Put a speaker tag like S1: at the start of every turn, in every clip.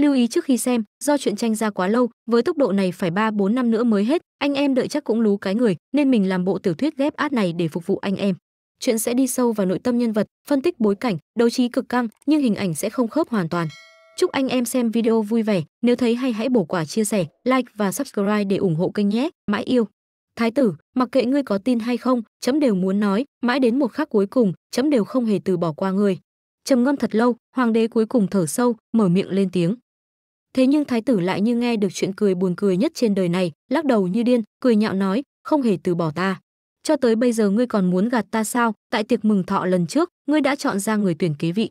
S1: lưu ý trước khi xem do chuyện tranh ra quá lâu với tốc độ này phải ba bốn năm nữa mới hết anh em đợi chắc cũng lú cái người nên mình làm bộ tiểu thuyết ghép át này để phục vụ anh em chuyện sẽ đi sâu vào nội tâm nhân vật phân tích bối cảnh đấu trí cực căng nhưng hình ảnh sẽ không khớp hoàn toàn chúc anh em xem video vui vẻ nếu thấy hay hãy bổ quả chia sẻ like và subscribe để ủng hộ kênh nhé mãi yêu thái tử mặc kệ ngươi có tin hay không chấm đều muốn nói mãi đến một khắc cuối cùng chấm đều không hề từ bỏ qua ngươi trầm ngâm thật lâu hoàng đế cuối cùng thở sâu mở miệng lên tiếng thế nhưng thái tử lại như nghe được chuyện cười buồn cười nhất trên đời này lắc đầu như điên cười nhạo nói không hề từ bỏ ta cho tới bây giờ ngươi còn muốn gạt ta sao tại tiệc mừng thọ lần trước ngươi đã chọn ra người tuyển kế vị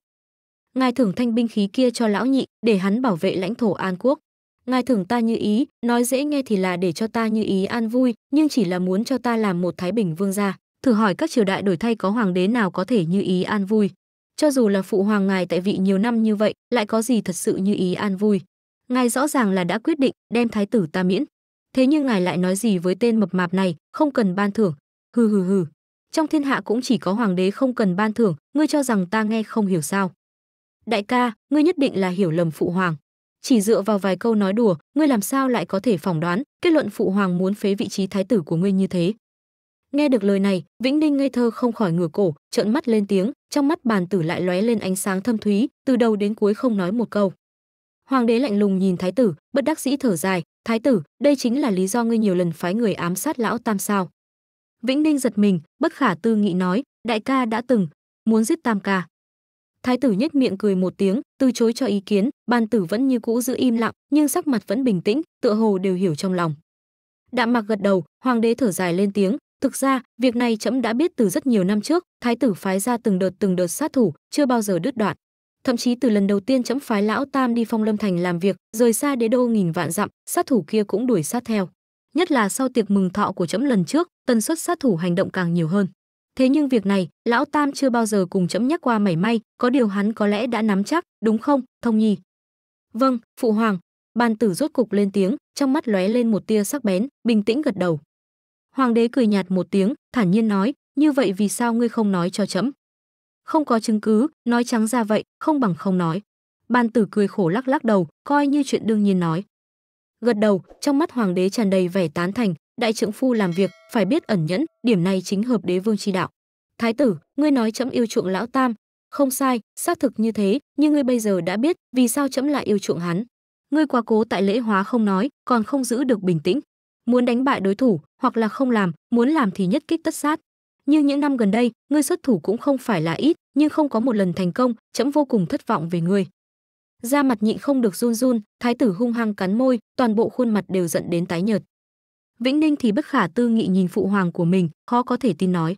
S1: ngài thưởng thanh binh khí kia cho lão nhị để hắn bảo vệ lãnh thổ an quốc ngài thưởng ta như ý nói dễ nghe thì là để cho ta như ý an vui nhưng chỉ là muốn cho ta làm một thái bình vương gia thử hỏi các triều đại đổi thay có hoàng đế nào có thể như ý an vui cho dù là phụ hoàng ngài tại vị nhiều năm như vậy lại có gì thật sự như ý an vui ngài rõ ràng là đã quyết định đem thái tử ta miễn thế nhưng ngài lại nói gì với tên mập mạp này không cần ban thưởng hừ hừ hừ trong thiên hạ cũng chỉ có hoàng đế không cần ban thưởng ngươi cho rằng ta nghe không hiểu sao đại ca ngươi nhất định là hiểu lầm phụ hoàng chỉ dựa vào vài câu nói đùa ngươi làm sao lại có thể phỏng đoán kết luận phụ hoàng muốn phế vị trí thái tử của ngươi như thế nghe được lời này vĩnh ninh ngây thơ không khỏi ngửa cổ trợn mắt lên tiếng trong mắt bàn tử lại lóe lên ánh sáng thâm thúy từ đầu đến cuối không nói một câu hoàng đế lạnh lùng nhìn thái tử bất đắc dĩ thở dài thái tử đây chính là lý do ngươi nhiều lần phái người ám sát lão tam sao vĩnh ninh giật mình bất khả tư nghị nói đại ca đã từng muốn giết tam ca thái tử nhếch miệng cười một tiếng từ chối cho ý kiến ban tử vẫn như cũ giữ im lặng nhưng sắc mặt vẫn bình tĩnh tựa hồ đều hiểu trong lòng đạm mặc gật đầu hoàng đế thở dài lên tiếng thực ra việc này trẫm đã biết từ rất nhiều năm trước thái tử phái ra từng đợt từng đợt sát thủ chưa bao giờ đứt đoạn Thậm chí từ lần đầu tiên chấm phái lão Tam đi Phong Lâm Thành làm việc, rời xa đế đô nghìn vạn dặm, sát thủ kia cũng đuổi sát theo. Nhất là sau tiệc mừng thọ của chấm lần trước, tần suất sát thủ hành động càng nhiều hơn. Thế nhưng việc này, lão Tam chưa bao giờ cùng chấm nhắc qua mảy may, có điều hắn có lẽ đã nắm chắc, đúng không, Thông Nhi? Vâng, phụ hoàng. Bàn tử rốt cục lên tiếng, trong mắt lóe lên một tia sắc bén, bình tĩnh gật đầu. Hoàng đế cười nhạt một tiếng, thản nhiên nói, như vậy vì sao ngươi không nói cho chấm? không có chứng cứ nói trắng ra vậy không bằng không nói ban tử cười khổ lắc lắc đầu coi như chuyện đương nhiên nói gật đầu trong mắt hoàng đế tràn đầy vẻ tán thành đại trưởng phu làm việc phải biết ẩn nhẫn điểm này chính hợp đế vương chi đạo thái tử ngươi nói chấm yêu chuộng lão tam không sai xác thực như thế nhưng ngươi bây giờ đã biết vì sao chấm lại yêu chuộng hắn ngươi quá cố tại lễ hóa không nói còn không giữ được bình tĩnh muốn đánh bại đối thủ hoặc là không làm muốn làm thì nhất kích tất sát như những năm gần đây ngươi xuất thủ cũng không phải là ít nhưng không có một lần thành công trẫm vô cùng thất vọng về ngươi da mặt nhịn không được run run thái tử hung hăng cắn môi toàn bộ khuôn mặt đều giận đến tái nhợt vĩnh ninh thì bất khả tư nghị nhìn phụ hoàng của mình khó có thể tin nói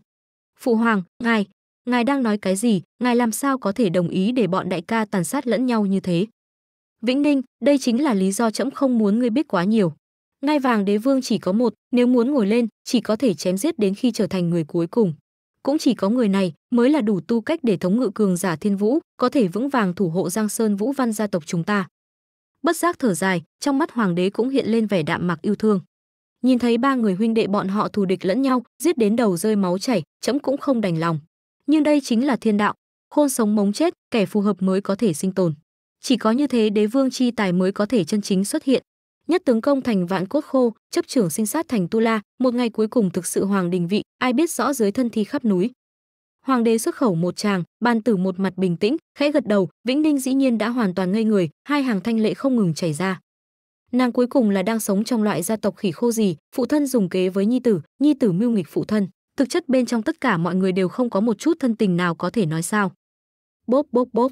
S1: phụ hoàng ngài ngài đang nói cái gì ngài làm sao có thể đồng ý để bọn đại ca tàn sát lẫn nhau như thế vĩnh ninh đây chính là lý do trẫm không muốn ngươi biết quá nhiều ngai vàng đế vương chỉ có một nếu muốn ngồi lên chỉ có thể chém giết đến khi trở thành người cuối cùng cũng chỉ có người này mới là đủ tu cách để thống ngự cường giả thiên vũ có thể vững vàng thủ hộ giang sơn vũ văn gia tộc chúng ta bất giác thở dài trong mắt hoàng đế cũng hiện lên vẻ đạm mạc yêu thương nhìn thấy ba người huynh đệ bọn họ thù địch lẫn nhau giết đến đầu rơi máu chảy trẫm cũng không đành lòng nhưng đây chính là thiên đạo khôn sống mống chết kẻ phù hợp mới có thể sinh tồn chỉ có như thế đế vương chi tài mới có thể chân chính xuất hiện nhất tướng công thành vạn cốt khô chấp trưởng sinh sát thành tu la một ngày cuối cùng thực sự hoàng đình vị ai biết rõ dưới thân thi khắp núi hoàng đế xuất khẩu một tràng ban tử một mặt bình tĩnh khẽ gật đầu vĩnh ninh dĩ nhiên đã hoàn toàn ngây người hai hàng thanh lệ không ngừng chảy ra nàng cuối cùng là đang sống trong loại gia tộc khỉ khô gì phụ thân dùng kế với nhi tử nhi tử mưu nghịch phụ thân thực chất bên trong tất cả mọi người đều không có một chút thân tình nào có thể nói sao bốp bốp bốp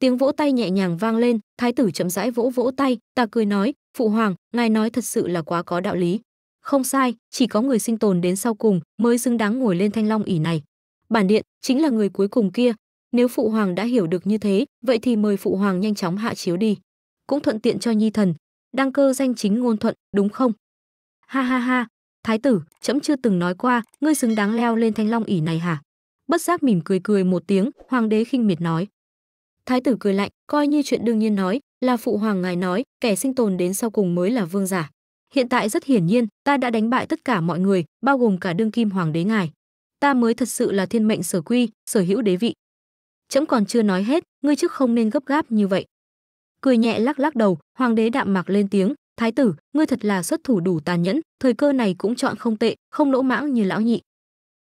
S1: tiếng vỗ tay nhẹ nhàng vang lên thái tử chậm rãi vỗ vỗ tay ta cười nói phụ hoàng ngài nói thật sự là quá có đạo lý không sai chỉ có người sinh tồn đến sau cùng mới xứng đáng ngồi lên thanh long ỉ này bản điện chính là người cuối cùng kia nếu phụ hoàng đã hiểu được như thế vậy thì mời phụ hoàng nhanh chóng hạ chiếu đi cũng thuận tiện cho nhi thần đăng cơ danh chính ngôn thuận đúng không ha ha ha thái tử trẫm chưa từng nói qua ngươi xứng đáng leo lên thanh long ỉ này hả bất giác mỉm cười cười một tiếng hoàng đế khinh miệt nói thái tử cười lạnh coi như chuyện đương nhiên nói là phụ hoàng ngài nói kẻ sinh tồn đến sau cùng mới là vương giả hiện tại rất hiển nhiên ta đã đánh bại tất cả mọi người bao gồm cả đương kim hoàng đế ngài ta mới thật sự là thiên mệnh sở quy sở hữu đế vị trẫm còn chưa nói hết ngươi trước không nên gấp gáp như vậy cười nhẹ lắc lắc đầu hoàng đế đạm mạc lên tiếng thái tử ngươi thật là xuất thủ đủ tàn nhẫn thời cơ này cũng chọn không tệ không lỗ mãng như lão nhị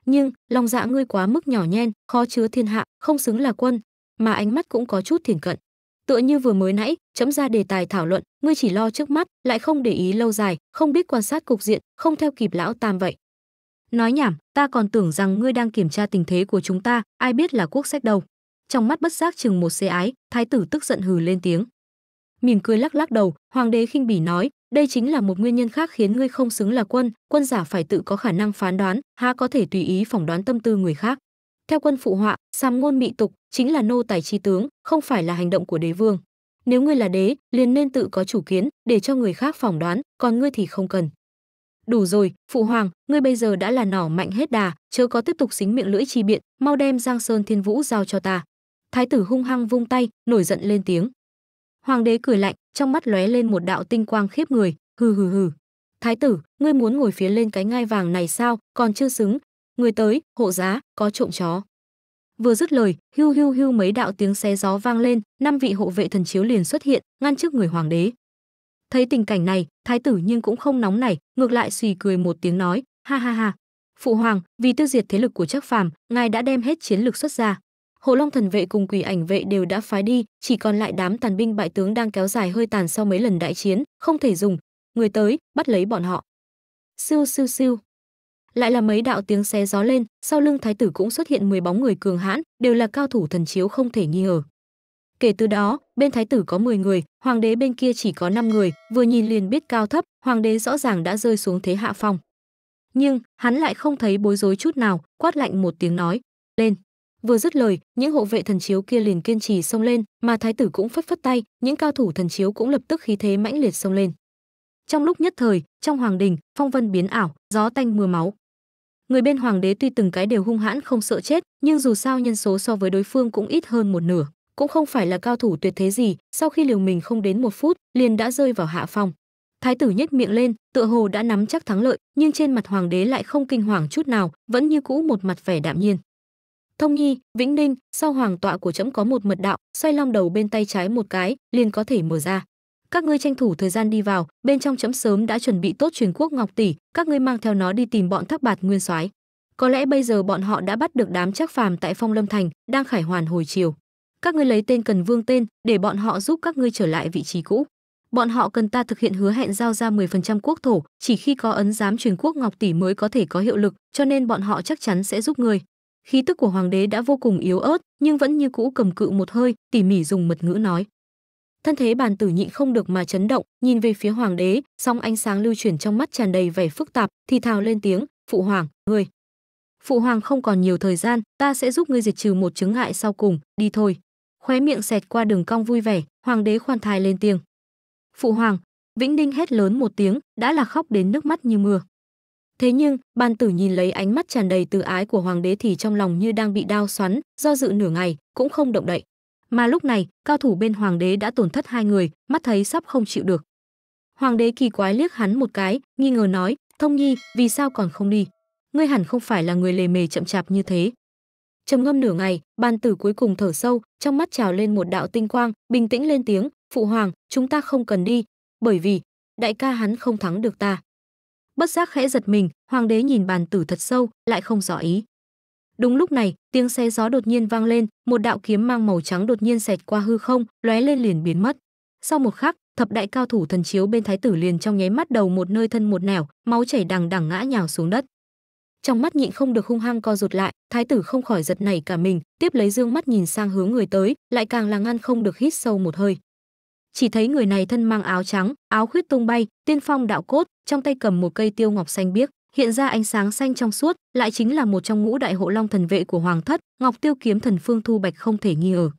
S1: nhưng lòng dạ ngươi quá mức nhỏ nhen khó chứa thiên hạ không xứng là quân mà ánh mắt cũng có chút thiển cận tựa như vừa mới nãy chấm ra đề tài thảo luận ngươi chỉ lo trước mắt lại không để ý lâu dài không biết quan sát cục diện không theo kịp lão tam vậy nói nhảm ta còn tưởng rằng ngươi đang kiểm tra tình thế của chúng ta ai biết là quốc sách đâu trong mắt bất giác chừng một xê ái thái tử tức giận hừ lên tiếng mỉm cười lắc lắc đầu hoàng đế khinh bỉ nói đây chính là một nguyên nhân khác khiến ngươi không xứng là quân quân giả phải tự có khả năng phán đoán há có thể tùy ý phỏng đoán tâm tư người khác theo quân phụ họa, sàm ngôn mị tục chính là nô tài chi tướng, không phải là hành động của đế vương. Nếu ngươi là đế, liền nên tự có chủ kiến để cho người khác phỏng đoán, còn ngươi thì không cần. Đủ rồi, phụ hoàng, ngươi bây giờ đã là nỏ mạnh hết đà, chớ có tiếp tục xính miệng lưỡi chi biện, mau đem Giang Sơn Thiên Vũ giao cho ta. Thái tử hung hăng vung tay, nổi giận lên tiếng. Hoàng đế cười lạnh, trong mắt lóe lên một đạo tinh quang khiếp người, hừ hừ hừ. Thái tử, ngươi muốn ngồi phía lên cái ngai vàng này sao, còn chưa xứng, người tới hộ giá có trộm chó vừa dứt lời hưu hưu hưu mấy đạo tiếng xé gió vang lên năm vị hộ vệ thần chiếu liền xuất hiện ngăn trước người hoàng đế thấy tình cảnh này thái tử nhưng cũng không nóng nảy ngược lại xì cười một tiếng nói ha ha ha phụ hoàng vì tiêu diệt thế lực của chắc phàm ngài đã đem hết chiến lược xuất ra hồ long thần vệ cùng quỷ ảnh vệ đều đã phái đi chỉ còn lại đám tàn binh bại tướng đang kéo dài hơi tàn sau mấy lần đại chiến không thể dùng người tới bắt lấy bọn họ siêu siêu siêu lại là mấy đạo tiếng xé gió lên sau lưng thái tử cũng xuất hiện 10 bóng người cường hãn đều là cao thủ thần chiếu không thể nghi ngờ kể từ đó bên thái tử có 10 người hoàng đế bên kia chỉ có 5 người vừa nhìn liền biết cao thấp hoàng đế rõ ràng đã rơi xuống thế hạ phong nhưng hắn lại không thấy bối rối chút nào quát lạnh một tiếng nói lên vừa dứt lời những hộ vệ thần chiếu kia liền kiên trì xông lên mà thái tử cũng phất phất tay những cao thủ thần chiếu cũng lập tức khí thế mãnh liệt xông lên trong lúc nhất thời trong hoàng đình phong vân biến ảo gió tanh mưa máu người bên hoàng đế tuy từng cái đều hung hãn không sợ chết nhưng dù sao nhân số so với đối phương cũng ít hơn một nửa cũng không phải là cao thủ tuyệt thế gì sau khi liều mình không đến một phút liền đã rơi vào hạ phong thái tử nhếch miệng lên tựa hồ đã nắm chắc thắng lợi nhưng trên mặt hoàng đế lại không kinh hoàng chút nào vẫn như cũ một mặt vẻ đạm nhiên thông nhi vĩnh ninh sau hoàng tọa của trẫm có một mật đạo xoay long đầu bên tay trái một cái liền có thể mở ra các ngươi tranh thủ thời gian đi vào bên trong chấm sớm đã chuẩn bị tốt truyền quốc ngọc tỷ các ngươi mang theo nó đi tìm bọn thác bạt nguyên soái có lẽ bây giờ bọn họ đã bắt được đám chắc phàm tại phong lâm thành đang khải hoàn hồi chiều các ngươi lấy tên cần vương tên để bọn họ giúp các ngươi trở lại vị trí cũ bọn họ cần ta thực hiện hứa hẹn giao ra 10% quốc thổ chỉ khi có ấn giám truyền quốc ngọc tỷ mới có thể có hiệu lực cho nên bọn họ chắc chắn sẽ giúp ngươi khí tức của hoàng đế đã vô cùng yếu ớt nhưng vẫn như cũ cầm cự một hơi tỉ mỉ dùng mật ngữ nói thân thế bàn tử nhịn không được mà chấn động nhìn về phía hoàng đế song ánh sáng lưu chuyển trong mắt tràn đầy vẻ phức tạp thì thào lên tiếng phụ hoàng ngươi phụ hoàng không còn nhiều thời gian ta sẽ giúp ngươi diệt trừ một chứng ngại sau cùng đi thôi khóe miệng xẹt qua đường cong vui vẻ hoàng đế khoan thai lên tiếng phụ hoàng vĩnh ninh hét lớn một tiếng đã là khóc đến nước mắt như mưa thế nhưng bàn tử nhìn lấy ánh mắt tràn đầy từ ái của hoàng đế thì trong lòng như đang bị đau xoắn do dự nửa ngày cũng không động đậy mà lúc này cao thủ bên hoàng đế đã tổn thất hai người mắt thấy sắp không chịu được hoàng đế kỳ quái liếc hắn một cái nghi ngờ nói thông nhi vì sao còn không đi ngươi hẳn không phải là người lề mề chậm chạp như thế trầm ngâm nửa ngày bàn tử cuối cùng thở sâu trong mắt trào lên một đạo tinh quang bình tĩnh lên tiếng phụ hoàng chúng ta không cần đi bởi vì đại ca hắn không thắng được ta bất giác khẽ giật mình hoàng đế nhìn bàn tử thật sâu lại không rõ ý Đúng lúc này, tiếng xe gió đột nhiên vang lên, một đạo kiếm mang màu trắng đột nhiên xẹt qua hư không, lóe lên liền biến mất. Sau một khắc, thập đại cao thủ thần chiếu bên thái tử liền trong nháy mắt đầu một nơi thân một nẻo, máu chảy đằng đằng ngã nhào xuống đất. Trong mắt nhịn không được hung hăng co rụt lại, thái tử không khỏi giật nảy cả mình, tiếp lấy dương mắt nhìn sang hướng người tới, lại càng là ngăn không được hít sâu một hơi. Chỉ thấy người này thân mang áo trắng, áo khuyết tung bay, tiên phong đạo cốt, trong tay cầm một cây tiêu ngọc xanh biếc hiện ra ánh sáng xanh trong suốt lại chính là một trong ngũ đại hộ long thần vệ của hoàng thất ngọc tiêu kiếm thần phương thu bạch không thể nghi ngờ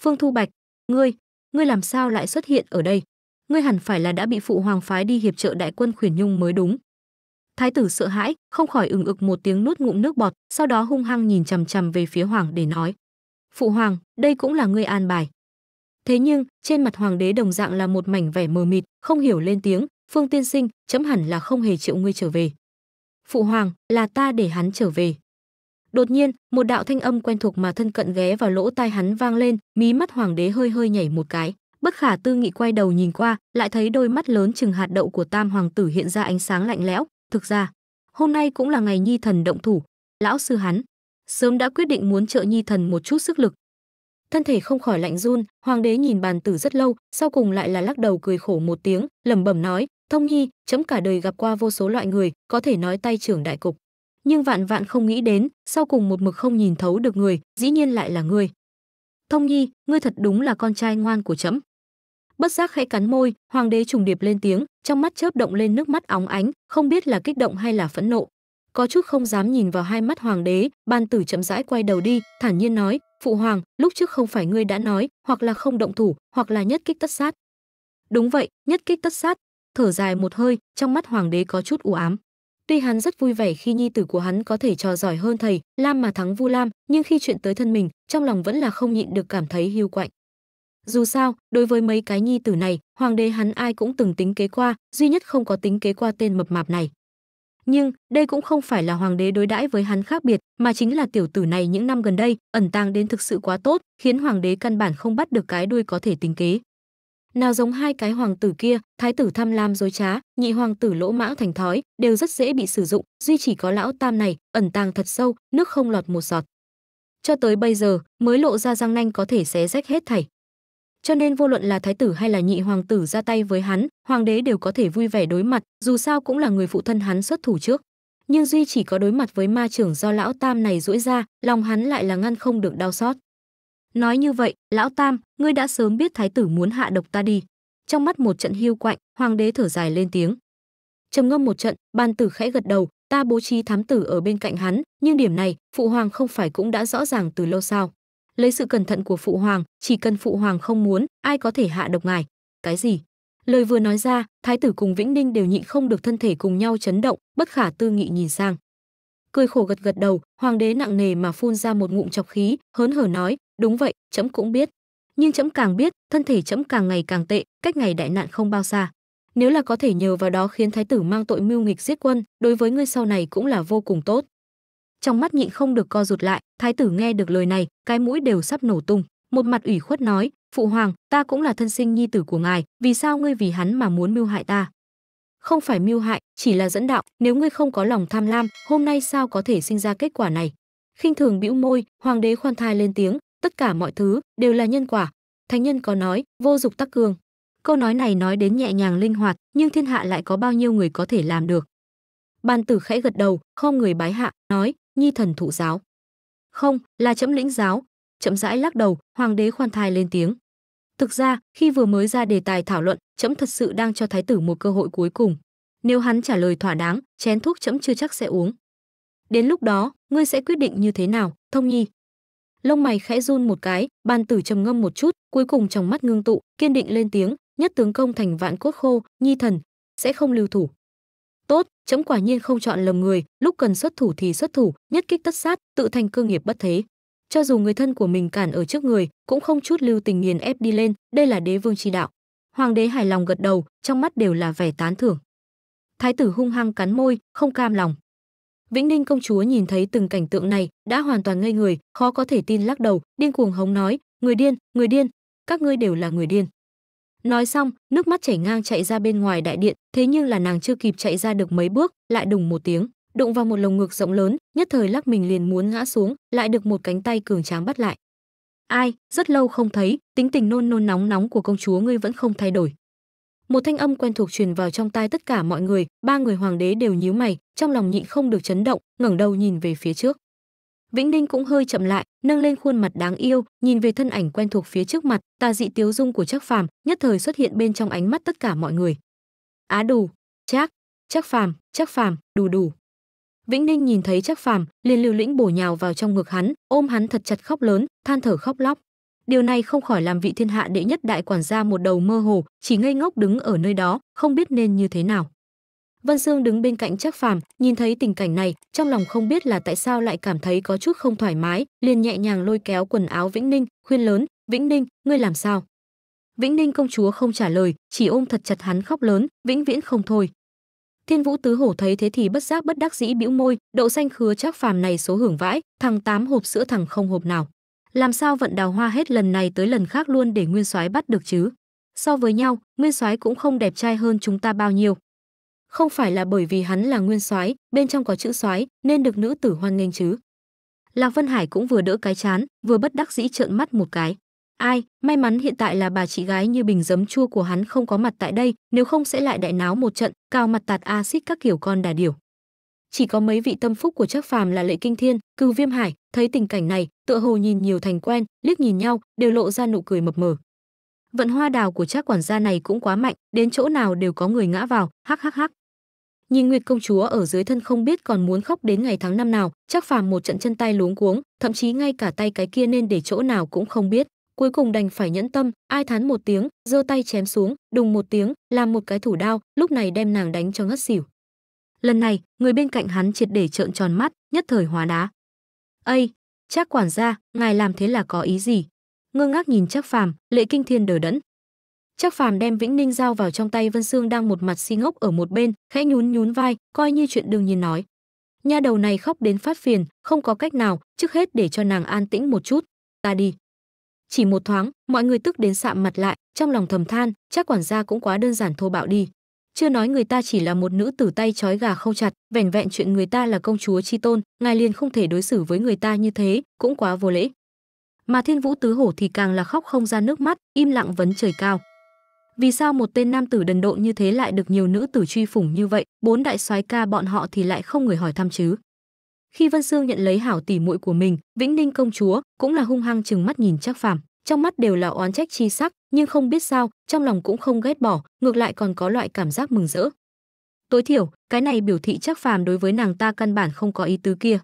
S1: phương thu bạch ngươi ngươi làm sao lại xuất hiện ở đây ngươi hẳn phải là đã bị phụ hoàng phái đi hiệp trợ đại quân khuyển nhung mới đúng thái tử sợ hãi không khỏi ừng ực một tiếng nuốt ngụm nước bọt sau đó hung hăng nhìn chằm chằm về phía hoàng để nói phụ hoàng đây cũng là ngươi an bài thế nhưng trên mặt hoàng đế đồng dạng là một mảnh vẻ mờ mịt không hiểu lên tiếng phương tiên sinh chấm hẳn là không hề chịu ngươi trở về phụ hoàng là ta để hắn trở về đột nhiên một đạo thanh âm quen thuộc mà thân cận ghé vào lỗ tai hắn vang lên mí mắt hoàng đế hơi hơi nhảy một cái bất khả tư nghị quay đầu nhìn qua lại thấy đôi mắt lớn chừng hạt đậu của tam hoàng tử hiện ra ánh sáng lạnh lẽo thực ra hôm nay cũng là ngày nhi thần động thủ lão sư hắn sớm đã quyết định muốn trợ nhi thần một chút sức lực thân thể không khỏi lạnh run hoàng đế nhìn bàn tử rất lâu sau cùng lại là lắc đầu cười khổ một tiếng lẩm bẩm nói Thông Nhi, chấm cả đời gặp qua vô số loại người, có thể nói tay trưởng đại cục. Nhưng vạn vạn không nghĩ đến, sau cùng một mực không nhìn thấu được người, dĩ nhiên lại là ngươi. Thông Nhi, ngươi thật đúng là con trai ngoan của chấm. Bất giác khẽ cắn môi, hoàng đế trùng điệp lên tiếng, trong mắt chớp động lên nước mắt óng ánh, không biết là kích động hay là phẫn nộ. Có chút không dám nhìn vào hai mắt hoàng đế, ban tử chậm rãi quay đầu đi, thản nhiên nói, "Phụ hoàng, lúc trước không phải ngươi đã nói, hoặc là không động thủ, hoặc là nhất kích tất sát." Đúng vậy, nhất kích tất sát, thở dài một hơi trong mắt hoàng đế có chút u ám tuy hắn rất vui vẻ khi nhi tử của hắn có thể trò giỏi hơn thầy lam mà thắng vu lam nhưng khi chuyện tới thân mình trong lòng vẫn là không nhịn được cảm thấy hiu quạnh dù sao đối với mấy cái nhi tử này hoàng đế hắn ai cũng từng tính kế qua duy nhất không có tính kế qua tên mập mạp này nhưng đây cũng không phải là hoàng đế đối đãi với hắn khác biệt mà chính là tiểu tử này những năm gần đây ẩn tàng đến thực sự quá tốt khiến hoàng đế căn bản không bắt được cái đuôi có thể tính kế nào giống hai cái hoàng tử kia thái tử tham lam dối trá nhị hoàng tử lỗ mãng thành thói đều rất dễ bị sử dụng duy chỉ có lão tam này ẩn tàng thật sâu nước không lọt một giọt cho tới bây giờ mới lộ ra răng nanh có thể xé rách hết thảy cho nên vô luận là thái tử hay là nhị hoàng tử ra tay với hắn hoàng đế đều có thể vui vẻ đối mặt dù sao cũng là người phụ thân hắn xuất thủ trước nhưng duy chỉ có đối mặt với ma trưởng do lão tam này duỗi ra lòng hắn lại là ngăn không được đau xót Nói như vậy, lão tam, ngươi đã sớm biết thái tử muốn hạ độc ta đi. Trong mắt một trận hưu quạnh, hoàng đế thở dài lên tiếng. Trầm ngâm một trận, ban tử khẽ gật đầu, ta bố trí thám tử ở bên cạnh hắn, nhưng điểm này, phụ hoàng không phải cũng đã rõ ràng từ lâu sao? Lấy sự cẩn thận của phụ hoàng, chỉ cần phụ hoàng không muốn, ai có thể hạ độc ngài? Cái gì? Lời vừa nói ra, thái tử cùng Vĩnh Ninh đều nhịn không được thân thể cùng nhau chấn động, bất khả tư nghị nhìn sang. Cười khổ gật gật đầu, hoàng đế nặng nề mà phun ra một ngụm chọc khí, hớn hở nói, Đúng vậy, chấm cũng biết. Nhưng chấm càng biết, thân thể chấm càng ngày càng tệ, cách ngày đại nạn không bao xa. Nếu là có thể nhờ vào đó khiến thái tử mang tội mưu nghịch giết quân, đối với ngươi sau này cũng là vô cùng tốt. Trong mắt nhịn không được co rụt lại, thái tử nghe được lời này, cái mũi đều sắp nổ tung, một mặt ủy khuất nói, "Phụ hoàng, ta cũng là thân sinh nhi tử của ngài, vì sao ngươi vì hắn mà muốn mưu hại ta?" Không phải mưu hại, chỉ là dẫn đạo, nếu ngươi không có lòng tham lam, hôm nay sao có thể sinh ra kết quả này? khinh thường bĩu môi, hoàng đế khoan thai lên tiếng, tất cả mọi thứ đều là nhân quả thánh nhân có nói vô dục tắc cương câu nói này nói đến nhẹ nhàng linh hoạt nhưng thiên hạ lại có bao nhiêu người có thể làm được Ban tử khẽ gật đầu, không người bái hạ, nói, nhi thần thụ giáo. Không, là chấm lĩnh giáo. Chậm rãi lắc đầu, hoàng đế khoan thai lên tiếng. Thực ra, khi vừa mới ra đề tài thảo luận, chấm thật sự đang cho thái tử một cơ hội cuối cùng. Nếu hắn trả lời thỏa đáng, chén thuốc chấm chưa chắc sẽ uống. Đến lúc đó, ngươi sẽ quyết định như thế nào, thông nhi? lông mày khẽ run một cái bàn tử trầm ngâm một chút cuối cùng trong mắt ngưng tụ kiên định lên tiếng nhất tướng công thành vạn cốt khô nhi thần sẽ không lưu thủ tốt chấm quả nhiên không chọn lầm người lúc cần xuất thủ thì xuất thủ nhất kích tất sát tự thành cơ nghiệp bất thế cho dù người thân của mình cản ở trước người cũng không chút lưu tình nghiền ép đi lên đây là đế vương tri đạo hoàng đế hài lòng gật đầu trong mắt đều là vẻ tán thưởng thái tử hung hăng cắn môi không cam lòng Vĩnh Ninh công chúa nhìn thấy từng cảnh tượng này, đã hoàn toàn ngây người, khó có thể tin lắc đầu, điên cuồng hống nói, "Người điên, người điên, các ngươi đều là người điên." Nói xong, nước mắt chảy ngang chạy ra bên ngoài đại điện, thế nhưng là nàng chưa kịp chạy ra được mấy bước, lại đùng một tiếng, đụng vào một lồng ngực rộng lớn, nhất thời lắc mình liền muốn ngã xuống, lại được một cánh tay cường tráng bắt lại. "Ai, rất lâu không thấy, tính tình nôn nôn nóng nóng của công chúa ngươi vẫn không thay đổi." một thanh âm quen thuộc truyền vào trong tai tất cả mọi người ba người hoàng đế đều nhíu mày trong lòng nhịn không được chấn động ngẩng đầu nhìn về phía trước vĩnh ninh cũng hơi chậm lại nâng lên khuôn mặt đáng yêu nhìn về thân ảnh quen thuộc phía trước mặt tà dị tiếu dung của trác phàm nhất thời xuất hiện bên trong ánh mắt tất cả mọi người á đủ trác trác phàm trác phàm đủ đủ vĩnh ninh nhìn thấy trác phàm liền liều lĩnh bổ nhào vào trong ngực hắn ôm hắn thật chặt khóc lớn than thở khóc lóc điều này không khỏi làm vị thiên hạ đệ nhất đại quản gia một đầu mơ hồ chỉ ngây ngốc đứng ở nơi đó không biết nên như thế nào Vân Sương đứng bên cạnh chắc Phàm, nhìn thấy tình cảnh này, trong lòng không biết là tại sao lại cảm thấy có chút không thoải mái, liền nhẹ nhàng lôi kéo quần áo Vĩnh Ninh, khuyên lớn, "Vĩnh Ninh, ngươi làm sao?" Vĩnh Ninh công chúa không trả lời, chỉ ôm thật chặt hắn khóc lớn, vĩnh viễn không thôi. Thiên Vũ Tứ Hổ thấy thế thì bất giác bất đắc dĩ bĩu môi, đậu xanh khứa chắc Phàm này số hưởng vãi, thằng tám hộp sữa thằng không hộp nào làm sao vận đào hoa hết lần này tới lần khác luôn để nguyên soái bắt được chứ so với nhau nguyên soái cũng không đẹp trai hơn chúng ta bao nhiêu không phải là bởi vì hắn là nguyên soái bên trong có chữ soái nên được nữ tử hoan nghênh chứ lạc vân hải cũng vừa đỡ cái chán vừa bất đắc dĩ trợn mắt một cái ai may mắn hiện tại là bà chị gái như bình giấm chua của hắn không có mặt tại đây nếu không sẽ lại đại náo một trận cao mặt tạt axit các kiểu con đà điểu chỉ có mấy vị tâm phúc của trác phàm là lệ kinh thiên cưu viêm hải thấy tình cảnh này tựa hồ nhìn nhiều thành quen liếc nhìn nhau đều lộ ra nụ cười mập mờ vận hoa đào của trác quản gia này cũng quá mạnh đến chỗ nào đều có người ngã vào hắc hắc hắc nhìn nguyệt công chúa ở dưới thân không biết còn muốn khóc đến ngày tháng năm nào chắc phàm một trận chân tay luống cuống thậm chí ngay cả tay cái kia nên để chỗ nào cũng không biết cuối cùng đành phải nhẫn tâm ai thán một tiếng giơ tay chém xuống đùng một tiếng làm một cái thủ đao lúc này đem nàng đánh cho ngất xỉu lần này người bên cạnh hắn triệt để trợn tròn mắt nhất thời hóa đá ây chắc quản gia ngài làm thế là có ý gì ngơ ngác nhìn chắc phàm lệ kinh thiên đờ đẫn Chắc Phàm đem Vĩnh Ninh giao vào trong tay Vân Sương đang một mặt si ngốc ở một bên, khẽ nhún nhún vai, coi như chuyện đương nhiên nói. Nhà đầu này khóc đến phát phiền, không có cách nào, trước hết để cho nàng an tĩnh một chút, ta đi. Chỉ một thoáng, mọi người tức đến sạm mặt lại, trong lòng thầm than, chắc quản gia cũng quá đơn giản thô bạo đi chưa nói người ta chỉ là một nữ tử tay trói gà không chặt vẻn vẹn chuyện người ta là công chúa chi tôn ngài liền không thể đối xử với người ta như thế cũng quá vô lễ mà thiên vũ tứ hổ thì càng là khóc không ra nước mắt im lặng vấn trời cao vì sao một tên nam tử đần độn như thế lại được nhiều nữ tử truy phủng như vậy bốn đại soái ca bọn họ thì lại không người hỏi thăm chứ khi vân sương nhận lấy hảo tỷ muội của mình vĩnh ninh công chúa cũng là hung hăng chừng mắt nhìn chắc phàm trong mắt đều là oán trách chi sắc, nhưng không biết sao, trong lòng cũng không ghét bỏ, ngược lại còn có loại cảm giác mừng rỡ. Tối thiểu, cái này biểu thị chắc phàm đối với nàng ta căn bản không có ý tứ kia.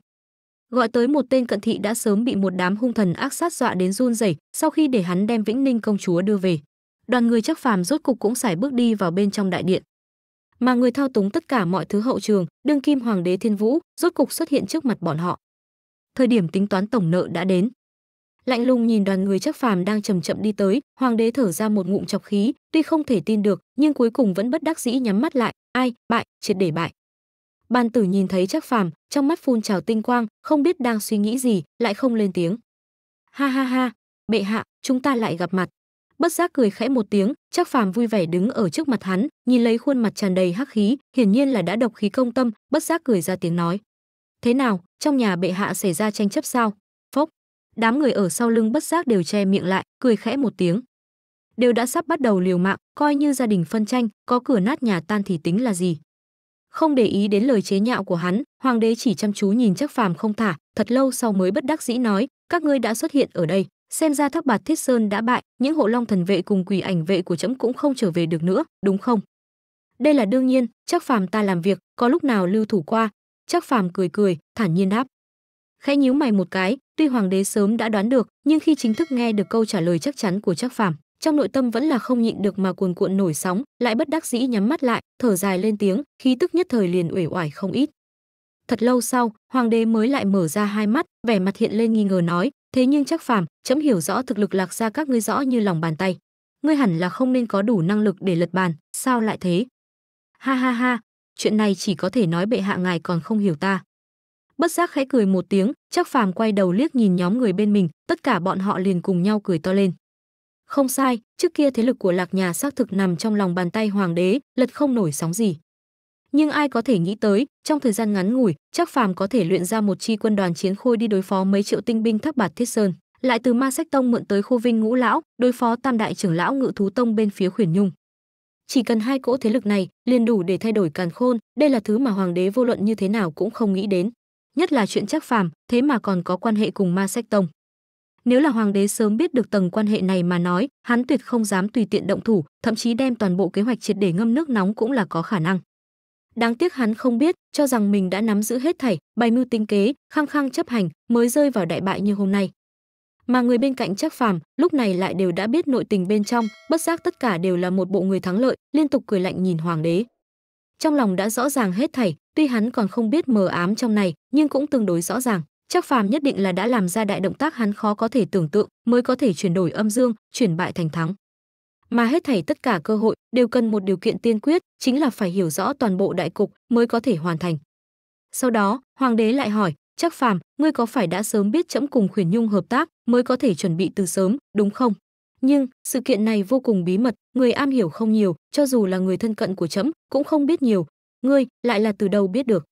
S1: Gọi tới một tên cận thị đã sớm bị một đám hung thần ác sát dọa đến run rẩy, sau khi để hắn đem Vĩnh Ninh công chúa đưa về. Đoàn người chắc phàm rốt cục cũng xài bước đi vào bên trong đại điện. Mà người thao túng tất cả mọi thứ hậu trường, đương kim hoàng đế Thiên Vũ, rốt cục xuất hiện trước mặt bọn họ. Thời điểm tính toán tổng nợ đã đến, lạnh lùng nhìn đoàn người chắc phàm đang chậm chậm đi tới hoàng đế thở ra một ngụm chọc khí tuy không thể tin được nhưng cuối cùng vẫn bất đắc dĩ nhắm mắt lại ai bại triệt để bại ban tử nhìn thấy chắc phàm trong mắt phun trào tinh quang không biết đang suy nghĩ gì lại không lên tiếng ha ha ha bệ hạ chúng ta lại gặp mặt bất giác cười khẽ một tiếng chắc phàm vui vẻ đứng ở trước mặt hắn nhìn lấy khuôn mặt tràn đầy hắc khí hiển nhiên là đã độc khí công tâm bất giác cười ra tiếng nói thế nào trong nhà bệ hạ xảy ra tranh chấp sao đám người ở sau lưng bất giác đều che miệng lại cười khẽ một tiếng đều đã sắp bắt đầu liều mạng coi như gia đình phân tranh có cửa nát nhà tan thì tính là gì không để ý đến lời chế nhạo của hắn hoàng đế chỉ chăm chú nhìn chắc phàm không thả thật lâu sau mới bất đắc dĩ nói các ngươi đã xuất hiện ở đây xem ra thác bạt thiết sơn đã bại những hộ long thần vệ cùng quỷ ảnh vệ của trẫm cũng không trở về được nữa đúng không đây là đương nhiên chắc phàm ta làm việc có lúc nào lưu thủ qua chắc phàm cười cười thản nhiên đáp khẽ nhíu mày một cái Tuy hoàng đế sớm đã đoán được, nhưng khi chính thức nghe được câu trả lời chắc chắn của Trác Phàm, trong nội tâm vẫn là không nhịn được mà cuồn cuộn nổi sóng, lại bất đắc dĩ nhắm mắt lại, thở dài lên tiếng, khí tức nhất thời liền uể oải không ít. Thật lâu sau, hoàng đế mới lại mở ra hai mắt, vẻ mặt hiện lên nghi ngờ nói, "Thế nhưng Trác Phàm, chấm hiểu rõ thực lực Lạc gia các ngươi rõ như lòng bàn tay. Ngươi hẳn là không nên có đủ năng lực để lật bàn, sao lại thế?" Ha ha ha, chuyện này chỉ có thể nói bệ hạ ngài còn không hiểu ta bất giác khẽ cười một tiếng chắc phàm quay đầu liếc nhìn nhóm người bên mình tất cả bọn họ liền cùng nhau cười to lên không sai trước kia thế lực của lạc nhà xác thực nằm trong lòng bàn tay hoàng đế lật không nổi sóng gì nhưng ai có thể nghĩ tới trong thời gian ngắn ngủi chắc phàm có thể luyện ra một chi quân đoàn chiến khôi đi đối phó mấy triệu tinh binh thác bạt thiết sơn lại từ ma sách tông mượn tới Khô vinh ngũ lão đối phó tam đại trưởng lão ngự thú tông bên phía khuyển nhung chỉ cần hai cỗ thế lực này liền đủ để thay đổi càn khôn đây là thứ mà hoàng đế vô luận như thế nào cũng không nghĩ đến nhất là chuyện chắc phàm, thế mà còn có quan hệ cùng Ma Sách Tông. Nếu là hoàng đế sớm biết được tầng quan hệ này mà nói, hắn tuyệt không dám tùy tiện động thủ, thậm chí đem toàn bộ kế hoạch triệt để ngâm nước nóng cũng là có khả năng. Đáng tiếc hắn không biết, cho rằng mình đã nắm giữ hết thảy, bày mưu tính kế, khăng khăng chấp hành, mới rơi vào đại bại như hôm nay. Mà người bên cạnh chắc phàm, lúc này lại đều đã biết nội tình bên trong, bất giác tất cả đều là một bộ người thắng lợi, liên tục cười lạnh nhìn hoàng đế. Trong lòng đã rõ ràng hết thảy, tuy hắn còn không biết mờ ám trong này nhưng cũng tương đối rõ ràng chắc phàm nhất định là đã làm ra đại động tác hắn khó có thể tưởng tượng mới có thể chuyển đổi âm dương chuyển bại thành thắng mà hết thảy tất cả cơ hội đều cần một điều kiện tiên quyết chính là phải hiểu rõ toàn bộ đại cục mới có thể hoàn thành sau đó hoàng đế lại hỏi chắc phàm ngươi có phải đã sớm biết chấm cùng khuyển nhung hợp tác mới có thể chuẩn bị từ sớm đúng không nhưng sự kiện này vô cùng bí mật người am hiểu không nhiều cho dù là người thân cận của chấm cũng không biết nhiều ngươi lại là từ đầu biết được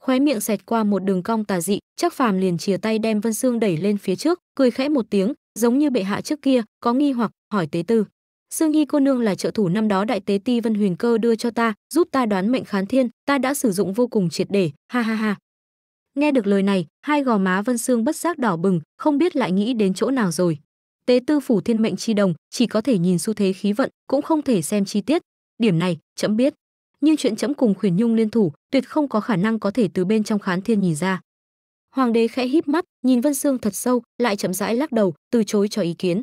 S1: khóe miệng sạch qua một đường cong tà dị chắc phàm liền chìa tay đem vân xương đẩy lên phía trước cười khẽ một tiếng giống như bệ hạ trước kia có nghi hoặc hỏi tế tư Sương nghi cô nương là trợ thủ năm đó đại tế ti Vân Huyền Cơ đưa cho ta, giúp ta đoán mệnh khán thiên, ta đã sử dụng vô cùng triệt để, ha ha ha. Nghe được lời này, hai gò má Vân xương bất giác đỏ bừng, không biết lại nghĩ đến chỗ nào rồi. Tế tư phủ thiên mệnh chi đồng, chỉ có thể nhìn xu thế khí vận, cũng không thể xem chi tiết, điểm này, chậm biết nhưng chuyện chấm cùng khuyển nhung liên thủ tuyệt không có khả năng có thể từ bên trong khán thiên nhìn ra hoàng đế khẽ híp mắt nhìn vân xương thật sâu lại chậm rãi lắc đầu từ chối cho ý kiến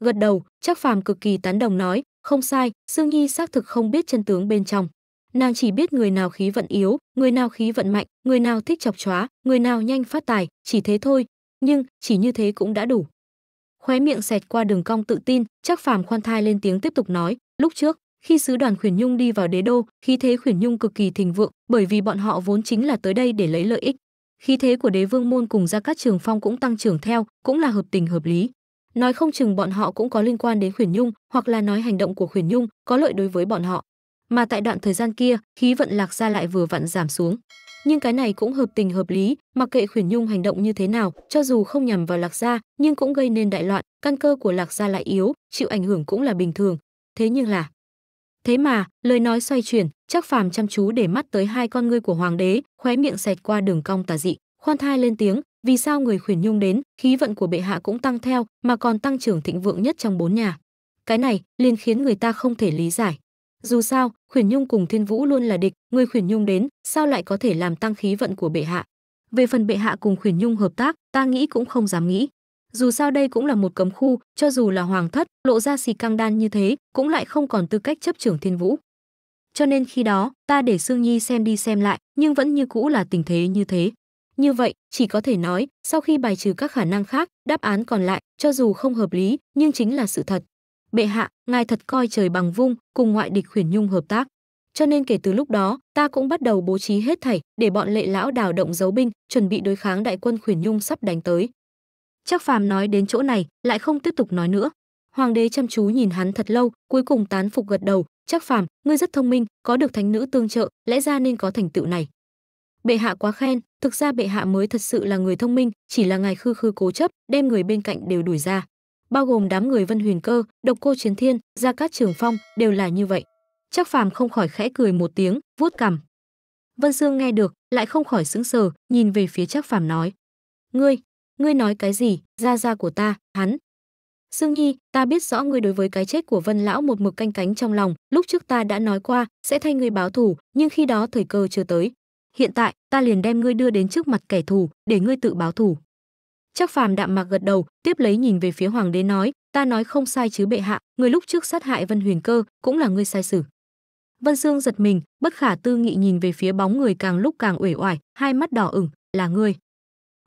S1: gật đầu chắc phàm cực kỳ tán đồng nói không sai sương nhi xác thực không biết chân tướng bên trong nàng chỉ biết người nào khí vận yếu người nào khí vận mạnh người nào thích chọc chóa người nào nhanh phát tài chỉ thế thôi nhưng chỉ như thế cũng đã đủ khóe miệng xẹt qua đường cong tự tin chắc phàm khoan thai lên tiếng tiếp tục nói lúc trước khi sứ đoàn khuyển nhung đi vào đế đô khí thế khuyển nhung cực kỳ thịnh vượng bởi vì bọn họ vốn chính là tới đây để lấy lợi ích khí thế của đế vương môn cùng ra các trường phong cũng tăng trưởng theo cũng là hợp tình hợp lý nói không chừng bọn họ cũng có liên quan đến khuyển nhung hoặc là nói hành động của khuyển nhung có lợi đối với bọn họ mà tại đoạn thời gian kia khí vận lạc ra lại vừa vặn giảm xuống nhưng cái này cũng hợp tình hợp lý mặc kệ khuyển nhung hành động như thế nào cho dù không nhằm vào lạc gia nhưng cũng gây nên đại loạn căn cơ của lạc gia lại yếu chịu ảnh hưởng cũng là bình thường thế nhưng là thế mà lời nói xoay chuyển chắc phàm chăm chú để mắt tới hai con ngươi của hoàng đế khóe miệng xẹt qua đường cong tà dị khoan thai lên tiếng vì sao người khuyển nhung đến khí vận của bệ hạ cũng tăng theo mà còn tăng trưởng thịnh vượng nhất trong bốn nhà cái này liền khiến người ta không thể lý giải dù sao khuyển nhung cùng thiên vũ luôn là địch người khuyển nhung đến sao lại có thể làm tăng khí vận của bệ hạ về phần bệ hạ cùng khuyển nhung hợp tác ta nghĩ cũng không dám nghĩ dù sao đây cũng là một cấm khu cho dù là hoàng thất lộ ra xì căng đan như thế cũng lại không còn tư cách chấp trưởng thiên vũ cho nên khi đó ta để sương nhi xem đi xem lại nhưng vẫn như cũ là tình thế như thế như vậy chỉ có thể nói sau khi bài trừ các khả năng khác đáp án còn lại cho dù không hợp lý nhưng chính là sự thật bệ hạ ngài thật coi trời bằng vung cùng ngoại địch khuyển nhung hợp tác cho nên kể từ lúc đó ta cũng bắt đầu bố trí hết thảy để bọn lệ lão đào động dấu binh chuẩn bị đối kháng đại quân khuyển nhung sắp đánh tới Trác Phàm nói đến chỗ này, lại không tiếp tục nói nữa. Hoàng đế chăm chú nhìn hắn thật lâu, cuối cùng tán phục gật đầu, "Trác Phàm, ngươi rất thông minh, có được thánh nữ tương trợ, lẽ ra nên có thành tựu này." Bệ hạ quá khen, thực ra bệ hạ mới thật sự là người thông minh, chỉ là ngài khư khư cố chấp, đem người bên cạnh đều đuổi ra. Bao gồm đám người Vân Huyền Cơ, Độc Cô Chiến Thiên, Gia Cát Trường Phong, đều là như vậy. Trác Phàm không khỏi khẽ cười một tiếng, vuốt cằm. Vân Dương nghe được, lại không khỏi sững sờ, nhìn về phía Trác Phàm nói: "Ngươi, ngươi nói cái gì ra ra của ta hắn sương nhi ta biết rõ ngươi đối với cái chết của vân lão một mực canh cánh trong lòng lúc trước ta đã nói qua sẽ thay ngươi báo thù nhưng khi đó thời cơ chưa tới hiện tại ta liền đem ngươi đưa đến trước mặt kẻ thù để ngươi tự báo thù chắc phàm đạm mạc gật đầu tiếp lấy nhìn về phía hoàng đế nói ta nói không sai chứ bệ hạ người lúc trước sát hại vân huyền cơ cũng là ngươi sai sử vân dương giật mình bất khả tư nghị nhìn về phía bóng người càng lúc càng uể oải hai mắt đỏ ửng là ngươi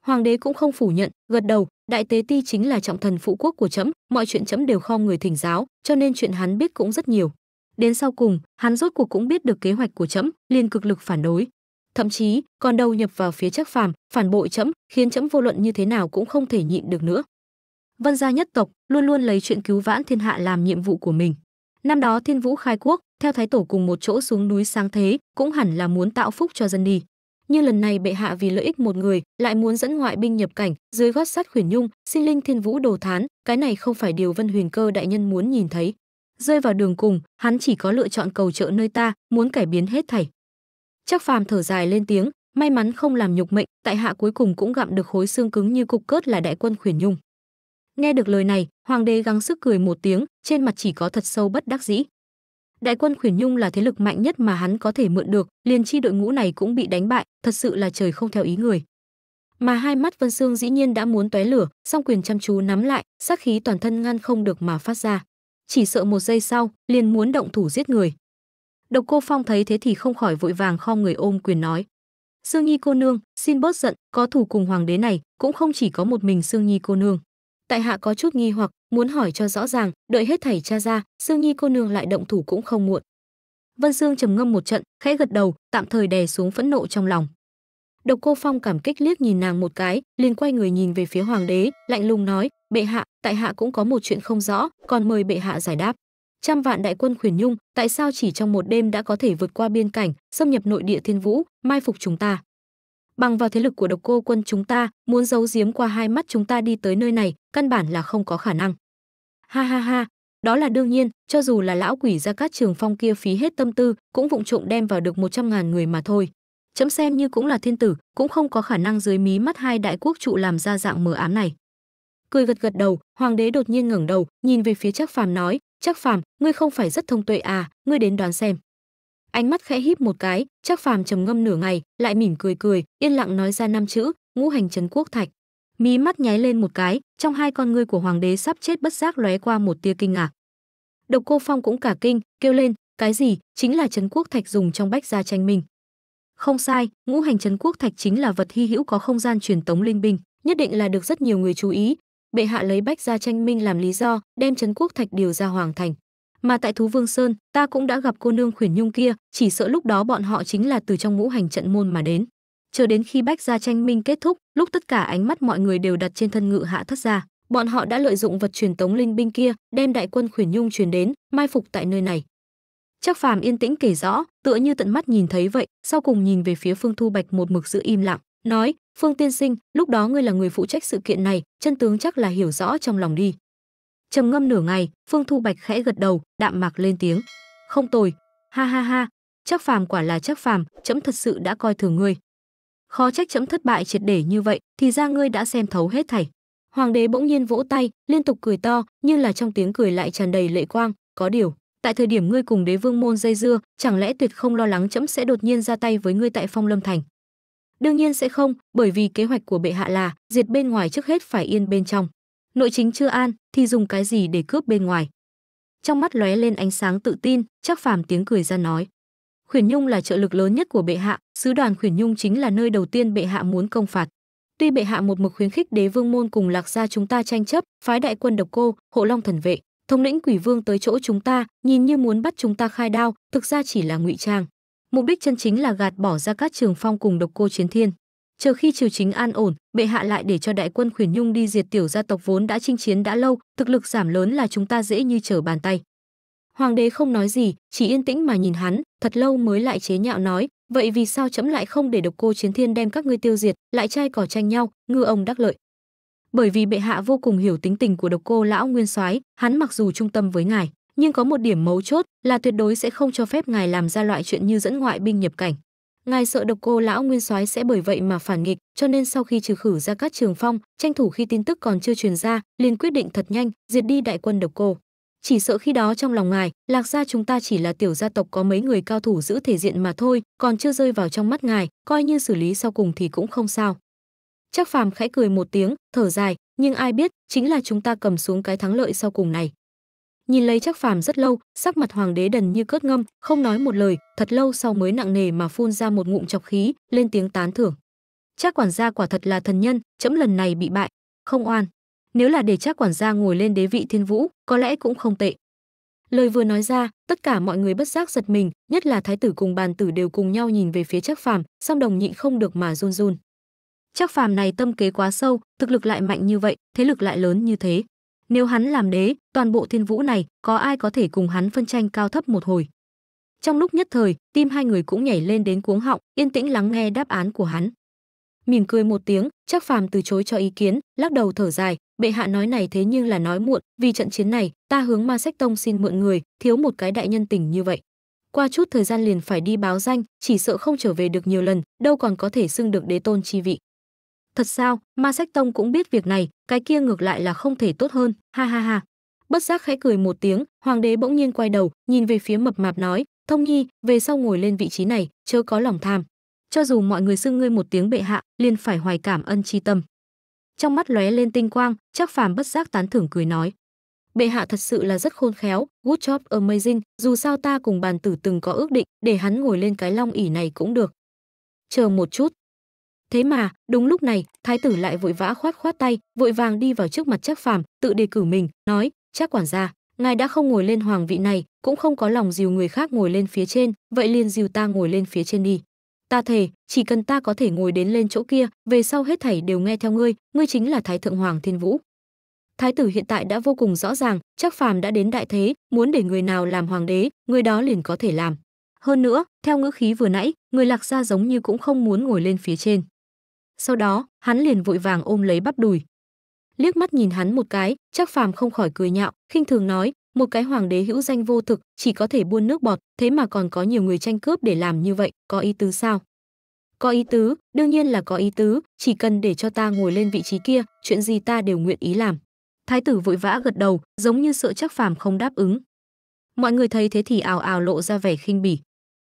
S1: hoàng đế cũng không phủ nhận gật đầu đại tế ti chính là trọng thần phụ quốc của trẫm mọi chuyện trẫm đều kho người thỉnh giáo cho nên chuyện hắn biết cũng rất nhiều đến sau cùng hắn rốt cuộc cũng biết được kế hoạch của trẫm liền cực lực phản đối thậm chí còn đầu nhập vào phía chắc phàm phản bội trẫm khiến trẫm vô luận như thế nào cũng không thể nhịn được nữa vân gia nhất tộc luôn luôn lấy chuyện cứu vãn thiên hạ làm nhiệm vụ của mình năm đó thiên vũ khai quốc theo thái tổ cùng một chỗ xuống núi sáng thế cũng hẳn là muốn tạo phúc cho dân đi như lần này bệ hạ vì lợi ích một người lại muốn dẫn ngoại binh nhập cảnh dưới gót sắt khuyển nhung xin linh thiên vũ đồ thán cái này không phải điều vân huyền cơ đại nhân muốn nhìn thấy rơi vào đường cùng hắn chỉ có lựa chọn cầu trợ nơi ta muốn cải biến hết thảy chắc phàm thở dài lên tiếng may mắn không làm nhục mệnh tại hạ cuối cùng cũng gặm được khối xương cứng như cục cớt là đại quân khuyển nhung nghe được lời này hoàng đế gắng sức cười một tiếng trên mặt chỉ có thật sâu bất đắc dĩ Đại quân Khuyển Nhung là thế lực mạnh nhất mà hắn có thể mượn được, liền chi đội ngũ này cũng bị đánh bại, thật sự là trời không theo ý người. Mà hai mắt Vân Sương dĩ nhiên đã muốn tóe lửa, song quyền chăm chú nắm lại, sát khí toàn thân ngăn không được mà phát ra. Chỉ sợ một giây sau, liền muốn động thủ giết người. Độc Cô Phong thấy thế thì không khỏi vội vàng khom người ôm quyền nói: "Sương Nhi cô nương, xin bớt giận, có thủ cùng hoàng đế này, cũng không chỉ có một mình Sương Nhi cô nương." tại hạ có chút nghi hoặc muốn hỏi cho rõ ràng đợi hết thầy cha ra sương nhi cô nương lại động thủ cũng không muộn vân sương trầm ngâm một trận khẽ gật đầu tạm thời đè xuống phẫn nộ trong lòng độc cô phong cảm kích liếc nhìn nàng một cái liền quay người nhìn về phía hoàng đế lạnh lùng nói bệ hạ tại hạ cũng có một chuyện không rõ còn mời bệ hạ giải đáp trăm vạn đại quân khuyển nhung tại sao chỉ trong một đêm đã có thể vượt qua biên cảnh xâm nhập nội địa thiên vũ mai phục chúng ta bằng vào thế lực của độc cô quân chúng ta muốn giấu giếm qua hai mắt chúng ta đi tới nơi này căn bản là không có khả năng ha ha ha đó là đương nhiên cho dù là lão quỷ ra các trường phong kia phí hết tâm tư cũng vụng trộm đem vào được một trăm ngàn người mà thôi chấm xem như cũng là thiên tử cũng không có khả năng dưới mí mắt hai đại quốc trụ làm ra dạng mờ ám này cười gật gật đầu hoàng đế đột nhiên ngẩng đầu nhìn về phía chắc phàm nói chắc phàm ngươi không phải rất thông tuệ à ngươi đến đoán xem ánh mắt khẽ híp một cái chắc phàm trầm ngâm nửa ngày lại mỉm cười cười yên lặng nói ra năm chữ ngũ hành trấn quốc thạch mí mắt nháy lên một cái trong hai con ngươi của hoàng đế sắp chết bất giác lóe qua một tia kinh ngạc độc cô phong cũng cả kinh kêu lên cái gì chính là trấn quốc thạch dùng trong bách gia tranh minh không sai ngũ hành trấn quốc thạch chính là vật hy hữu có không gian truyền tống linh binh nhất định là được rất nhiều người chú ý bệ hạ lấy bách gia tranh minh làm lý do đem trấn quốc thạch điều ra hoàng thành mà tại thú vương sơn ta cũng đã gặp cô nương khuyển nhung kia chỉ sợ lúc đó bọn họ chính là từ trong ngũ hành trận môn mà đến chờ đến khi bách gia tranh minh kết thúc lúc tất cả ánh mắt mọi người đều đặt trên thân ngự hạ thất gia bọn họ đã lợi dụng vật truyền tống linh binh kia đem đại quân khuyển nhung truyền đến mai phục tại nơi này chắc phàm yên tĩnh kể rõ tựa như tận mắt nhìn thấy vậy sau cùng nhìn về phía phương thu bạch một mực giữ im lặng nói phương tiên sinh lúc đó ngươi là người phụ trách sự kiện này chân tướng chắc là hiểu rõ trong lòng đi trầm ngâm nửa ngày phương thu bạch khẽ gật đầu đạm mạc lên tiếng không tồi ha ha ha chắc phàm quả là chắc phàm trẫm thật sự đã coi thường ngươi khó trách trẫm thất bại triệt để như vậy thì ra ngươi đã xem thấu hết thảy hoàng đế bỗng nhiên vỗ tay liên tục cười to như là trong tiếng cười lại tràn đầy lệ quang có điều tại thời điểm ngươi cùng đế vương môn dây dưa chẳng lẽ tuyệt không lo lắng trẫm sẽ đột nhiên ra tay với ngươi tại phong lâm thành đương nhiên sẽ không bởi vì kế hoạch của bệ hạ là diệt bên ngoài trước hết phải yên bên trong nội chính chưa an thì dùng cái gì để cướp bên ngoài trong mắt lóe lên ánh sáng tự tin chắc phàm tiếng cười ra nói khuyển nhung là trợ lực lớn nhất của bệ hạ sứ đoàn khuyển nhung chính là nơi đầu tiên bệ hạ muốn công phạt tuy bệ hạ một mực khuyến khích đế vương môn cùng lạc gia chúng ta tranh chấp phái đại quân độc cô hộ long thần vệ thống lĩnh quỷ vương tới chỗ chúng ta nhìn như muốn bắt chúng ta khai đao thực ra chỉ là ngụy trang mục đích chân chính là gạt bỏ ra các trường phong cùng độc cô chiến thiên chờ khi triều chính an ổn bệ hạ lại để cho đại quân khuyển nhung đi diệt tiểu gia tộc vốn đã chinh chiến đã lâu thực lực giảm lớn là chúng ta dễ như trở bàn tay hoàng đế không nói gì chỉ yên tĩnh mà nhìn hắn thật lâu mới lại chế nhạo nói vậy vì sao chấm lại không để độc cô chiến thiên đem các ngươi tiêu diệt lại trai cỏ tranh nhau ngư ông đắc lợi bởi vì bệ hạ vô cùng hiểu tính tình của độc cô lão nguyên soái hắn mặc dù trung tâm với ngài nhưng có một điểm mấu chốt là tuyệt đối sẽ không cho phép ngài làm ra loại chuyện như dẫn ngoại binh nhập cảnh ngài sợ độc cô lão nguyên soái sẽ bởi vậy mà phản nghịch cho nên sau khi trừ khử ra các trường phong tranh thủ khi tin tức còn chưa truyền ra liền quyết định thật nhanh diệt đi đại quân độc cô chỉ sợ khi đó trong lòng ngài lạc gia chúng ta chỉ là tiểu gia tộc có mấy người cao thủ giữ thể diện mà thôi còn chưa rơi vào trong mắt ngài coi như xử lý sau cùng thì cũng không sao chắc phàm khẽ cười một tiếng thở dài nhưng ai biết chính là chúng ta cầm xuống cái thắng lợi sau cùng này nhìn lấy chắc phàm rất lâu sắc mặt hoàng đế đần như cất ngâm không nói một lời thật lâu sau mới nặng nề mà phun ra một ngụm chọc khí lên tiếng tán thưởng chắc quản gia quả thật là thần nhân chấm lần này bị bại không oan nếu là để chắc quản gia ngồi lên đế vị thiên vũ có lẽ cũng không tệ lời vừa nói ra tất cả mọi người bất giác giật mình nhất là thái tử cùng bàn tử đều cùng nhau nhìn về phía chắc phàm song đồng nhịn không được mà run run chắc phàm này tâm kế quá sâu thực lực lại mạnh như vậy thế lực lại lớn như thế nếu hắn làm đế toàn bộ thiên vũ này có ai có thể cùng hắn phân tranh cao thấp một hồi trong lúc nhất thời tim hai người cũng nhảy lên đến cuống họng yên tĩnh lắng nghe đáp án của hắn mỉm cười một tiếng chắc phàm từ chối cho ý kiến lắc đầu thở dài bệ hạ nói này thế nhưng là nói muộn vì trận chiến này ta hướng ma sách tông xin mượn người thiếu một cái đại nhân tình như vậy qua chút thời gian liền phải đi báo danh chỉ sợ không trở về được nhiều lần đâu còn có thể xưng được đế tôn chi vị Thật sao, Ma Sách Tông cũng biết việc này, cái kia ngược lại là không thể tốt hơn, ha ha ha. Bất giác khẽ cười một tiếng, hoàng đế bỗng nhiên quay đầu, nhìn về phía mập mạp nói, Thông Nhi, về sau ngồi lên vị trí này, chớ có lòng tham. Cho dù mọi người xưng ngươi một tiếng bệ hạ, liền phải hoài cảm ân tri tâm. Trong mắt lóe lên tinh quang, chắc phàm bất giác tán thưởng cười nói. Bệ hạ thật sự là rất khôn khéo, good job amazing, dù sao ta cùng bàn tử từng có ước định, để hắn ngồi lên cái long ỉ này cũng được. Chờ một chút, Thế mà, đúng lúc này, thái tử lại vội vã khoát khoát tay, vội vàng đi vào trước mặt chắc Phàm, tự đề cử mình, nói: chắc quản gia, ngài đã không ngồi lên hoàng vị này, cũng không có lòng dìu người khác ngồi lên phía trên, vậy liền dìu ta ngồi lên phía trên đi. Ta thề, chỉ cần ta có thể ngồi đến lên chỗ kia, về sau hết thảy đều nghe theo ngươi, ngươi chính là thái thượng hoàng thiên vũ." Thái tử hiện tại đã vô cùng rõ ràng, chắc Phàm đã đến đại thế, muốn để người nào làm hoàng đế, người đó liền có thể làm. Hơn nữa, theo ngữ khí vừa nãy, người Lạc gia giống như cũng không muốn ngồi lên phía trên sau đó hắn liền vội vàng ôm lấy bắp đùi liếc mắt nhìn hắn một cái chắc phàm không khỏi cười nhạo khinh thường nói một cái hoàng đế hữu danh vô thực chỉ có thể buôn nước bọt thế mà còn có nhiều người tranh cướp để làm như vậy có ý tứ sao có ý tứ đương nhiên là có ý tứ chỉ cần để cho ta ngồi lên vị trí kia chuyện gì ta đều nguyện ý làm thái tử vội vã gật đầu giống như sợ chắc phàm không đáp ứng mọi người thấy thế thì ào ào lộ ra vẻ khinh bỉ